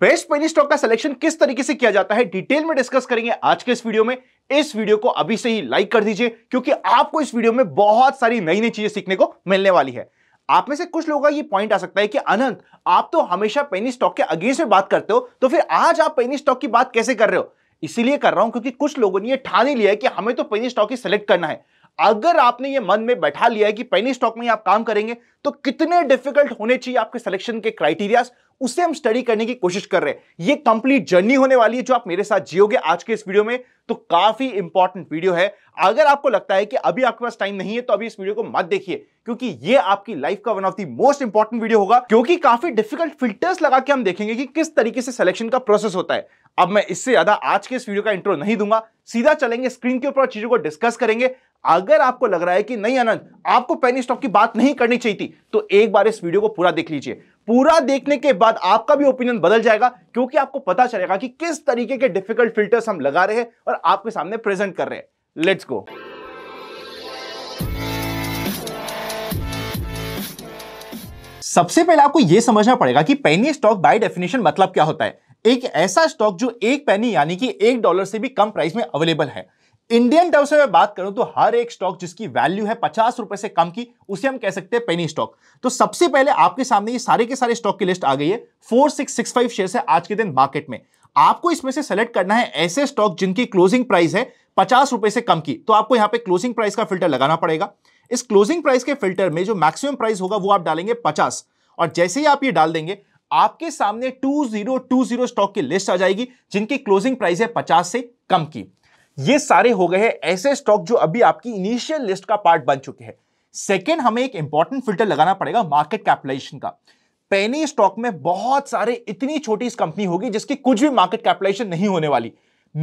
best penny stock का selection किस तरीके से किया जाता है डिटेल में डिस्कस करेंगे आज के इस वीडियो में इस वीडियो को अभी से ही लाइक कर दीजिए क्योंकि आपको इस वीडियो में बहुत सारी नई नई चीजें सीखने को मिलने वाली है आप में से कुछ लोगों का ये पॉइंट आ सकता है कि अनंत आप तो हमेशा पेनी स्टॉक के अगेंस्ट में बात करते हो तो फिर आज आप पेनी स्टॉक की बात कैसे कर रहे हो इसीलिए कर रहा हूं क्योंकि कुछ लोगों ने यह ठाने लिया है कि हमें तो पेनी स्टॉक ही सिलेक्ट करना है अगर आपने ये मन में बैठा लिया है कि पेनी स्टॉक में आप काम करेंगे तो कितने डिफिकल्ट होने चाहिए आपके सिलेक्शन के क्राइटेरियाज उसे हम स्टडी करने की कोशिश कर रहे हैं ये कंप्लीट जर्नी होने वाली है जो आप मेरे साथ जियोगे आज के इस वीडियो में तो काफी इंपॉर्टेंट वीडियो है अगर आपको लगता है कि अभी आपके पास टाइम नहीं है तो अभी इस वीडियो को मत देखिए क्योंकि ये आपकी लाइफ का one of the most important video होगा क्योंकि काफी डिफिकल्ट फिल्टर्स लगा के हम देखेंगे कि किस तरीके से सिलेक्शन का प्रोसेस होता है अब मैं इससे ज्यादा आज के इस वीडियो का इंट्रो नहीं दूंगा सीधा चलेंगे स्क्रीन के ऊपर चीजों को डिस्कस करेंगे अगर आपको लग रहा है कि नहीं आनंद आपको पेनी स्टॉक की बात नहीं करनी चाहिए थी तो एक बार इस वीडियो को पूरा देख लीजिए पूरा देखने के बाद आपका भी ओपिनियन बदल जाएगा क्योंकि आपको पता चलेगा कि किस तरीके के डिफिकल्ट फिल्टर्स हम लगा रहे हैं और आपके सामने प्रेजेंट कर रहे हैं लेट्स गो सबसे पहले आपको यह समझना पड़ेगा कि पैनी स्टॉक बाय डेफिनेशन मतलब क्या होता है एक ऐसा स्टॉक जो एक पैनी यानी कि एक डॉलर से भी कम प्राइस में अवेलेबल है इंडियन टर्म्स में मैं बात करूं तो हर एक स्टॉक जिसकी वैल्यू है पचास रुपए से कम की उसे हम कह सकते हैं पेनी स्टॉक तो सबसे पहले आपके सामने ये सारे के सारे स्टॉक की लिस्ट आ गई है four six six five share है आज के दिन मार्केट में आपको इसमें से सेलेक्ट करना है ऐसे स्टॉक जिनकी क्लोजिंग प्राइस है पचास रुपए से कम की तो आपको यहां पे क्लोजिंग प्राइस का फिल्टर लगाना पड़ेगा इस क्लोजिंग प्राइस के फिल्टर में जो मैक्सिमम प्राइस होगा वो आप डालेंगे पचास और जैसे ही आप ये डाल देंगे आपके सामने 2020 स्टॉक की लिस्ट आ जाएगी जिनकी क्लोजिंग प्राइस है 50 से कम की ये सारे हो गए हैं ऐसे स्टॉक जो अभी आपकी इनिशियल लिस्ट का पार्ट बन चुके हैं सेकेंड हमें एक इंपॉर्टेंट फिल्टर लगाना पड़ेगा मार्केट कैपिटलाइजेशन का पेनी स्टॉक में बहुत सारे इतनी छोटी कंपनी होगी जिसकी कुछ भी मार्केट कैपिटलाइजेशन नहीं होने वाली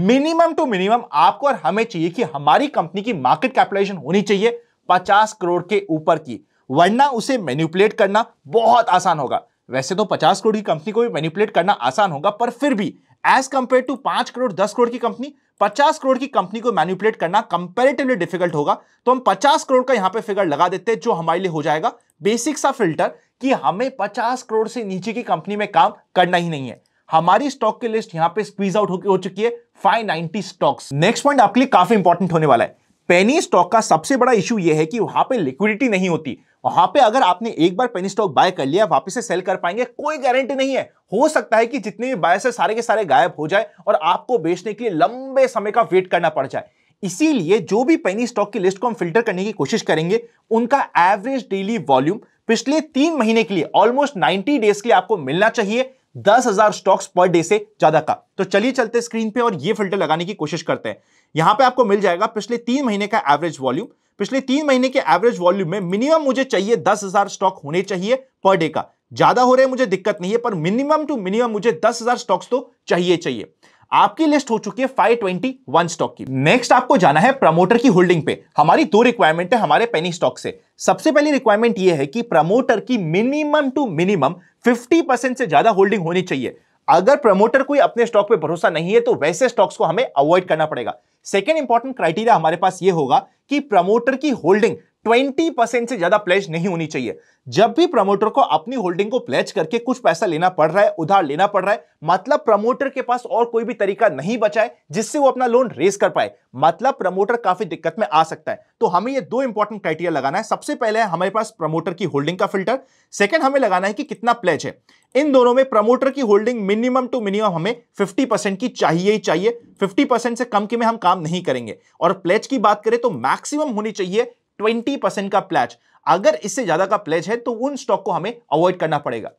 मिनिमम टू मिनिमम आपको और हमें चाहिए कि हमारी कंपनी की मार्केट कैपिटलाइजेशन होनी चाहिए 50 करोड़ के ऊपर की वरना उसे मैन्युपुलेट करना बहुत आसान होगा वैसे तो 50 करोड़ की कंपनी को भी मैन्युपुलेट करना आसान होगा पर फिर भी as compare to 5 crore 10 crore की कंपनी 50 करोड़ की कंपनी को मैन्युपुलेट करना कंपेरेटिवली डिफिकल्ट होगा तो हम 50 करोड़ का यहां पे फिगर लगा देते हैं जो हमारे लिए हो जाएगा बेसिक सा फिल्टर कि हमें 50 करोड़ से नीचे की कंपनी में काम करना ही नहीं है हमारी स्टॉक की लिस्ट यहां पे स्क्वीज आउट हो, हो चुकी है 590 स्टॉक्स नेक्स्ट पॉइंट आपके लिए काफी इंपॉर्टेंट होने वाला है पेनी स्टॉक का सबसे बड़ा इशू यह है कि वहां पे लिक्विडिटी नहीं होती वहां पे अगर आपने एक बार पेनी स्टॉक बाय कर लिया वापस से सेल कर पाएंगे कोई गारंटी नहीं है हो सकता है कि जितने भी बायर्स है सारे के सारे गायब हो जाए और आपको बेचने के लिए लंबे समय का वेट करना पड़ जाए इसीलिए जो भी पेनी स्टॉक की लिस्ट को हम फिल्टर करने की कोशिश करेंगे उनका एवरेज डेली वॉल्यूम पिछले तीन महीने के लिए ऑलमोस्ट 90 डेज के लिए आपको मिलना चाहिए दस हजार स्टॉक्स पर डे से ज्यादा का तो चलिए चलते स्क्रीन पे और ये फिल्टर लगाने की कोशिश करते हैं यहां पे आपको मिल जाएगा पिछले तीन महीने का एवरेज वॉल्यूम पिछले तीन महीने के एवरेज वॉल्यूम में मिनिमम मुझे चाहिए दस हजार स्टॉक होने चाहिए पर डे का ज्यादा हो रहे मुझे दिक्कत नहीं है पर मिनिमम टू मिनिमम मुझे दस स्टॉक्स तो चाहिए चाहिए आपकी लिस्ट हो चुकी है 521 स्टॉक की नेक्स्ट आपको जाना है प्रमोटर की होल्डिंग पे हमारी दो रिक्वायरमेंट है हमारे पेनी स्टॉक से सबसे पहली रिक्वायरमेंट ये है कि प्रमोटर की minimum to minimum fifty percent से ज्यादा होल्डिंग होनी चाहिए अगर प्रमोटर कोई अपने स्टॉक पे भरोसा नहीं है तो वैसे स्टॉक्स को हमें अवॉइड करना पड़ेगा सेकेंड इंपॉर्टेंट क्राइटेरिया हमारे पास ये होगा कि प्रमोटर की होल्डिंग ट्वेंटी परसेंट से ज्यादा प्लेज नहीं होनी चाहिए जब भी प्रमोटर को अपनी होल्डिंग को प्लेज करके कुछ पैसा लेना पड़ रहा है उधार लेना पड़ रहा है मतलब प्रमोटर के पास और कोई भी तरीका नहीं बचा है जिससे वो अपना लोन रेस कर पाए मतलब प्रमोटर काफी दिक्कत में आ सकता है तो हमें ये दो इंपॉर्टेंट क्राइटेरिया लगाना है सबसे पहले है हमारे पास प्रमोटर की होल्डिंग का फिल्टर सेकेंड हमें लगाना है कि कितना प्लेज है इन दोनों में प्रमोटर की होल्डिंग मिनिमम टू मिनिमम हमें 50% की चाहिए ही चाहिए 50% से कम की में हम काम नहीं करेंगे और प्लेज की बात करें तो मैक्सिमम होनी चाहिए ट्वेंटी परसेंट का प्लेज अगर इससे ज्यादा का प्लेज है तो उन स्टॉक को हमें अवॉइड करना पड़ेगा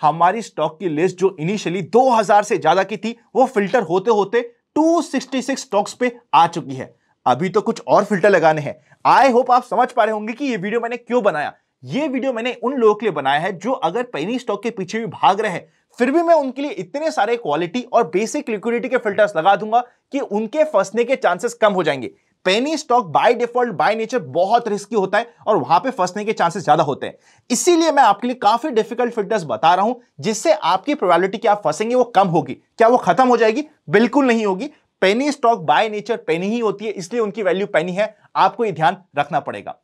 हमारी स्टॉक की लिस्ट जो इनिशियली 2000 से ज्यादा की थी वो फिल्टर होते होते 266 स्टॉक्स पे आ चुकी है अभी तो कुछ और फिल्टर लगाने हैं आई होप आप समझ पा रहे होंगे कि ये वीडियो मैंने क्यों बनाया ये वीडियो मैंने उन लोगों के लिए बनाया है जो अगर पैनी स्टॉक के पीछे भी भाग रहे हैं फिर भी मैं उनके लिए इतने सारे क्वालिटी और बेसिक लिक्विडिटी के फिल्टर्स लगा दूंगा कि उनके फंसने के चांसेस कम हो जाएंगे penny stock by default by nature बहुत रिस्की होता है और वहां पे फंसने के चांसेस ज्यादा होते हैं इसीलिए मैं आपके लिए काफी डिफिकल्ट फिल्टर्स बता रहा हूं जिससे आपकी प्रोबेबिलिटी कि आप फंसेंगे वो कम होगी क्या वो खत्म हो जाएगी बिल्कुल नहीं होगी penny stock by nature penny ही होती है इसलिए उनकी वैल्यू पेनी है आपको ये ध्यान रखना पड़ेगा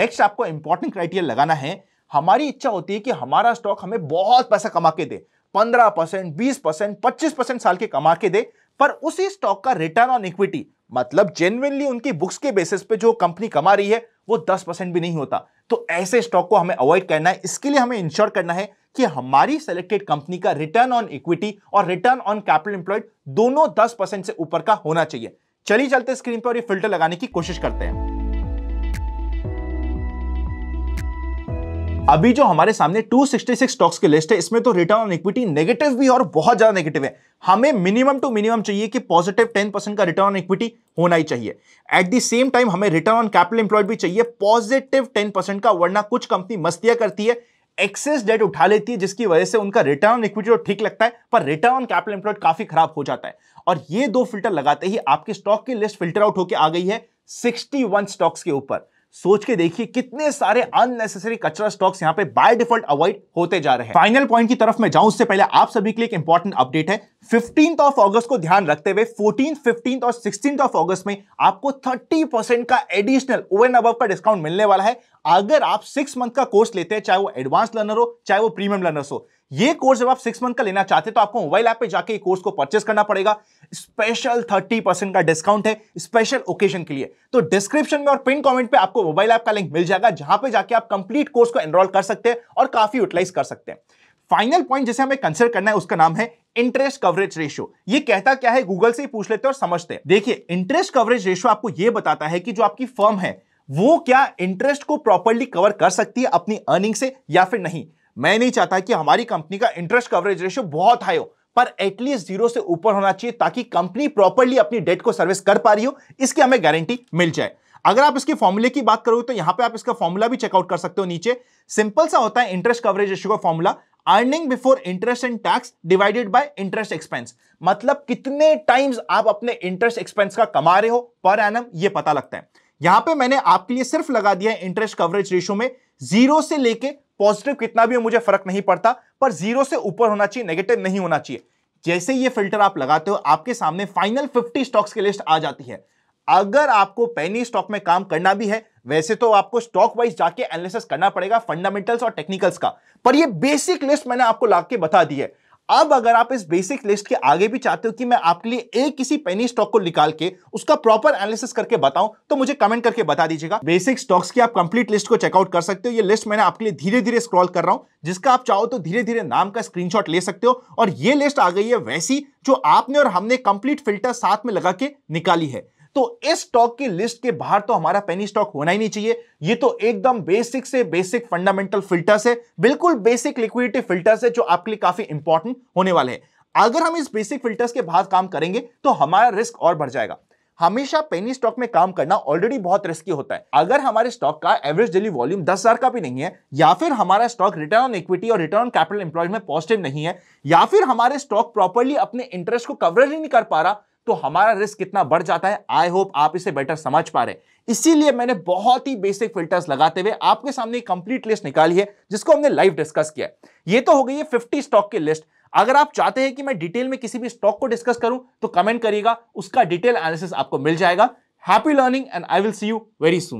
नेक्स्ट आपको इंपॉर्टेंट क्राइटेरिया लगाना है हमारी इच्छा होती है कि हमारा स्टॉक हमें बहुत पैसा कमा के दे पंद्रह परसेंट बीस परसेंट पच्चीस परसेंट साल के कमा के दे पर उसी स्टॉक का रिटर्न ऑन इक्विटी मतलब जेनुअनली उनकी बुक्स के बेसिस पे जो कंपनी कमा रही है वो दस परसेंट भी नहीं होता तो ऐसे स्टॉक को हमें अवॉइड करना है इसके लिए हमें इंश्योर करना है कि हमारी सेलेक्टेड कंपनी का रिटर्न ऑन इक्विटी और रिटर्न ऑन कैपिटल इंप्लॉयड दोनों दस परसेंट से ऊपर का होना चाहिए चलिए चलते स्क्रीन पर ये फिल्टर लगाने की कोशिश करते हैं अभी जो हमारे सामने 266 स्टॉक्स की लिस्ट है इसमें तो रिटर्न ऑन इक्विटी नेगेटिव भी और बहुत ज्यादा नेगेटिव है हमें मिनिमम टू मिनिमम चाहिए कि पॉजिटिव 10 परसेंट का रिटर्न ऑन इक्विटी होना ही चाहिए एट द सेम टाइम हमें रिटर्न ऑन कैपिटल इंप्लॉयड भी चाहिए पॉजिटिव 10 परसेंट का वरना कुछ कंपनी मस्तियां करती है एक्सेस डेट उठा लेती है जिसकी वजह से उनका रिटर्न ऑन इक्विटी तो ठीक लगता है पर रिटर्न ऑन कैपिटल एम्प्लॉयड काफी खराब हो जाता है और ये दो फिल्टर लगाते ही आपके स्टॉक की लिस्ट फिल्टर आउट होकर आ गई है सिक्सटी स्टॉक्स के ऊपर सोच के देखिए कितने सारे अननेसेसरी कचरा स्टॉक्स यहां पे बाय डिफॉल्ट अवॉइड होते जा रहे हैं फाइनल पॉइंट की तरफ मैं जाऊं उससे पहले आप सभी के लिए एक इंपॉर्टेंट अपडेट है फिफ्टीन ऑफ ऑगस्ट को ध्यान रखते हुए फोर्टीन फिफ्टीन और सिक्सटीन ऑफ ऑगस्ट में आपको थर्टी परसेंट का एडिशनल ओ एन अब का डिस्काउंट मिलने वाला है अगर आप सिक्स मंथ का कोर्स लेते हैं चाहे वो एडवांस लर्नर हो चाहे वो प्रीमियम लर्नर हो ये कोर्स जब आप सिक्स मंथ का लेना चाहते हैं तो आपको मोबाइल ऐप पे जाके ये कोर्स को परचेस करना पड़ेगा स्पेशल थर्टी परसेंट का डिस्काउंट है स्पेशल ओकेजन के लिए तो डिस्क्रिप्शन में और पिन कमेंट पे आपको मोबाइल ऐप का लिंक मिल जाएगा जहां पे जाके आप कंप्लीट कोर्स को एनरोल कर सकते हैं और काफी यूटिलाइज कर सकते हैं फाइनल पॉइंट जिसे हमें कंसिडर करना है उसका नाम है इंटरेस्ट कवरेज रेशियो ये कहता क्या है गूगल से ही पूछ लेते हैं और समझते हैं देखिए इंटरेस्ट कवरेज रेशियो आपको यह बताता है कि जो आपकी फर्म है वो क्या इंटरेस्ट को प्रॉपरली कवर कर सकती है अपनी अर्निंग से या फिर नहीं मैं नहीं चाहता कि हमारी कंपनी का इंटरेस्ट कवरेज रेशियो बहुत हाई हो पर एटलीस्ट जीरो से ऊपर होना चाहिए ताकि कंपनी प्रॉपरली अपनी डेट को सर्विस कर पा रही हो इसकी हमें गारंटी मिल जाए अगर आप इसके फॉर्मूले की बात करोगे तो यहां पे आप इसका फॉर्मूला भी चेकआउट कर सकते हो नीचे सिंपल सा होता है इंटरेस्ट कवरेज रेशियो का formula earning before interest and tax divided by interest expense मतलब कितने टाइम्स आप अपने इंटरेस्ट एक्सपेंस का कमा रहे हो पर एनम ये पता लगता है यहां पे मैंने आपके लिए सिर्फ लगा दिया है इंटरेस्ट कवरेज रेशियो में जीरो से लेके पॉजिटिव कितना भी हो मुझे फर्क नहीं पड़ता पर जीरो से ऊपर होना चाहिए नेगेटिव नहीं होना चाहिए जैसे ये फिल्टर आप लगाते हो आपके सामने फाइनल 50 स्टॉक्स की लिस्ट आ जाती है अगर आपको पैनी स्टॉक में काम करना भी है वैसे तो आपको स्टॉक वाइज जाके एनालिसिस करना पड़ेगा फंडामेंटल्स और टेक्निकल्स का पर ये बेसिक लिस्ट मैंने आपको ला के बता दी है अब अगर आप इस बेसिक लिस्ट के आगे भी चाहते हो कि मैं आपके लिए एक किसी पेनी स्टॉक को निकाल के उसका प्रॉपर एनालिसिस करके बताऊं तो मुझे कमेंट करके बता दीजिएगा बेसिक स्टॉक्स की आप कंप्लीट लिस्ट को चेकआउट कर सकते हो ये लिस्ट मैंने आपके लिए धीरे धीरे स्क्रॉल कर रहा हूं जिसका आप चाहो तो धीरे धीरे नाम का स्क्रीनशॉट ले सकते हो और ये लिस्ट आ गई है वैसी जो आपने और हमने कंप्लीट फिल्टर साथ में लगा के निकाली है तो इस स्टॉक की लिस्ट के बाहर तो हमारा पेनी स्टॉक होना ही नहीं चाहिए ये तो एकदम बेसिक से बेसिक फंडामेंटल फिल्टर से बिल्कुल बेसिक लिक्विडिटी फिल्टर से जो आपके लिए काफी इंपॉर्टेंट होने वाले हैं अगर हम इस बेसिक फिल्टर्स के बाहर काम करेंगे तो हमारा रिस्क और बढ़ जाएगा हमेशा पेनी स्टॉक में काम करना ऑलरेडी बहुत रिस्की होता है अगर हमारे स्टॉक का एवरेज डेली वॉल्यूम दस हजार का भी नहीं है या फिर हमारा स्टॉक रिटर्न ऑन इक्विटी और रिटर्न ऑन कैपिटल एम्प्लॉयड में पॉजिटिव नहीं है या फिर हमारे स्टॉक प्रॉपरली अपने इंटरेस्ट को कवरेज ही नहीं कर पा रहा तो हमारा रिस्क कितना बढ़ जाता है आई होप आप इसे बेटर समझ पा रहे इसीलिए मैंने बहुत ही बेसिक फिल्टर्स लगाते हुए आपके सामने कंप्लीट लिस्ट निकाली है जिसको हमने लाइव डिस्कस किया ये तो हो गई है फिफ्टी स्टॉक की लिस्ट अगर आप चाहते हैं कि मैं डिटेल में किसी भी स्टॉक को डिस्कस करूं तो कमेंट करिएगा उसका डिटेल एनालिसिस आपको मिल जाएगा happy learning and I will see you very soon